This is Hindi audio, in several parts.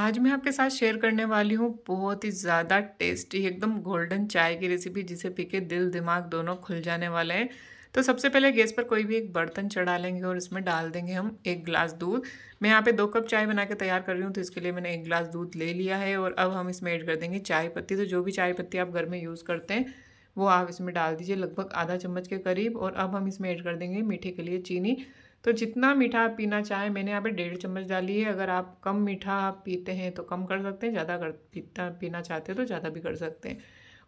आज मैं आपके साथ शेयर करने वाली हूँ बहुत ही ज़्यादा टेस्टी एकदम गोल्डन चाय की रेसिपी जिसे पी के दिल दिमाग दोनों खुल जाने वाले हैं तो सबसे पहले गैस पर कोई भी एक बर्तन चढ़ा लेंगे और इसमें डाल देंगे हम एक गिलास दूध मैं यहाँ पे दो कप चाय बना के तैयार कर रही हूँ तो इसके लिए मैंने एक गिलास दूध ले लिया है और अब हम इसमें ऐड कर देंगे चाय पत्ती तो जो भी चाय पत्ती आप घर में यूज़ करते हैं वो आप इसमें डाल दीजिए लगभग आधा चम्मच के करीब और अब हम इसमें ऐड कर देंगे मीठे के लिए चीनी तो जितना मीठा आप पीना चाहें मैंने यहाँ पे डेढ़ चम्मच डाली है अगर आप कम मीठा पीते हैं तो कम कर सकते हैं ज़्यादा कर पीता पीना चाहते हैं तो ज़्यादा भी कर सकते हैं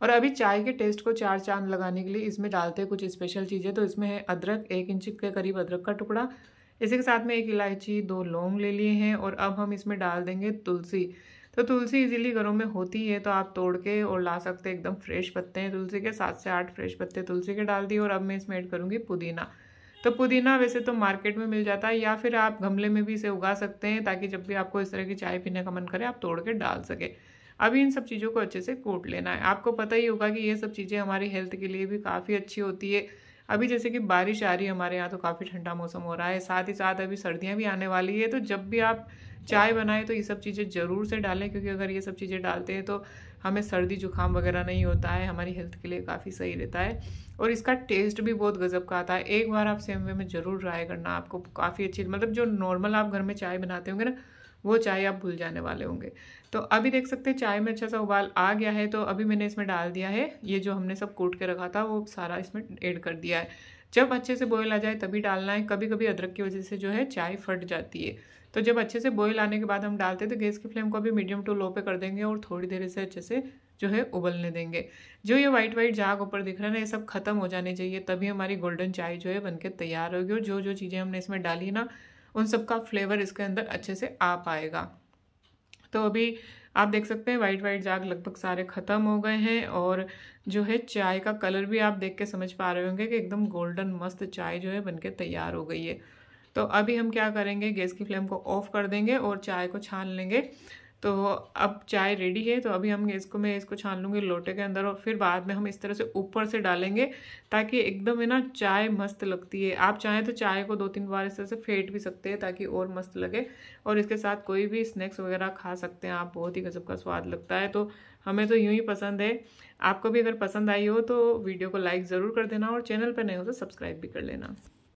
और अभी चाय के टेस्ट को चार चांद लगाने के लिए इसमें डालते हैं कुछ स्पेशल चीज़ें तो इसमें है अदरक एक इंच के करीब अदरक का टुकड़ा इसी के साथ में एक इलायची दो लौंग ले लिए हैं और अब हम इसमें डाल देंगे तुलसी तो तुलसी इजीली घरों में होती है तो आप तोड़ के और ला सकते हैं एकदम फ्रेश पत्ते हैं तुलसी के सात से आठ फ्रेश पत्ते तुलसी के डाल दिए और अब मैं इसमें ऐड करूँगी पुदीना तो पुदीना वैसे तो मार्केट में मिल जाता है या फिर आप गमले में भी इसे उगा सकते हैं ताकि जब भी आपको इस तरह की चाय पीने का मन करे आप तोड़ के डाल सके अभी इन सब चीज़ों को अच्छे से कूट लेना है आपको पता ही होगा कि ये सब चीज़ें हमारी हेल्थ के लिए भी काफ़ी अच्छी होती है अभी जैसे कि बारिश आ रही है हमारे यहाँ तो काफ़ी ठंडा मौसम हो रहा है साथ ही साथ अभी सर्दियाँ भी आने वाली है तो जब भी आप चाय बनाएं तो ये सब चीज़ें ज़रूर से डालें क्योंकि अगर ये सब चीज़ें डालते हैं तो हमें सर्दी जुकाम वगैरह नहीं होता है हमारी हेल्थ के लिए काफ़ी सही रहता है और इसका टेस्ट भी बहुत गज़ब का आता है एक बार आप सेमवे में ज़रूर ट्राई करना आपको काफ़ी अच्छी मतलब जो नॉर्मल आप घर में चाय बनाते होंगे ना वो चाय आप भूल जाने वाले होंगे तो अभी देख सकते हैं चाय में अच्छा सा उबाल आ गया है तो अभी मैंने इसमें डाल दिया है ये जो हमने सब कूट के रखा था वो सारा इसमें ऐड कर दिया है जब अच्छे से बॉयल आ जाए तभी डालना है कभी कभी अदरक की वजह से जो है चाय फट जाती है तो जब अच्छे से बॉयल आने के बाद हम डालते हैं तो गैस की फ्लेम को अभी मीडियम टू लो पे कर देंगे और थोड़ी देर से अच्छे से जो है उबलने देंगे जो ये वाइट वाइट जाग ऊपर दिख रहा है ना ये सब खत्म हो जाने चाहिए तभी हमारी गोल्डन चाय जो है बनके तैयार होगी और जो जो चीज़ें हमने इसमें डाली ना उन सब का फ्लेवर इसके अंदर अच्छे से आ पाएगा तो अभी आप देख सकते हैं वाइट वाइट जाग लगभग सारे ख़त्म हो गए हैं और जो है चाय का कलर भी आप देख के समझ पा रहे होंगे कि एकदम गोल्डन मस्त चाय जो है बनके तैयार हो गई है तो अभी हम क्या करेंगे गैस की फ्लेम को ऑफ़ कर देंगे और चाय को छान लेंगे तो अब चाय रेडी है तो अभी हम इसको मैं इसको छान लूँगी लोटे के अंदर और फिर बाद में हम इस तरह से ऊपर से डालेंगे ताकि एकदम है ना चाय मस्त लगती है आप चाहें तो चाय को दो तीन बार इस तरह से फेंट भी सकते हैं ताकि और मस्त लगे और इसके साथ कोई भी स्नैक्स वगैरह खा सकते हैं आप बहुत ही गजब का स्वाद लगता है तो हमें तो यूँ ही पसंद है आपको भी अगर पसंद आई हो तो वीडियो को लाइक ज़रूर कर देना और चैनल पर नहीं हो तो सब्सक्राइब भी कर लेना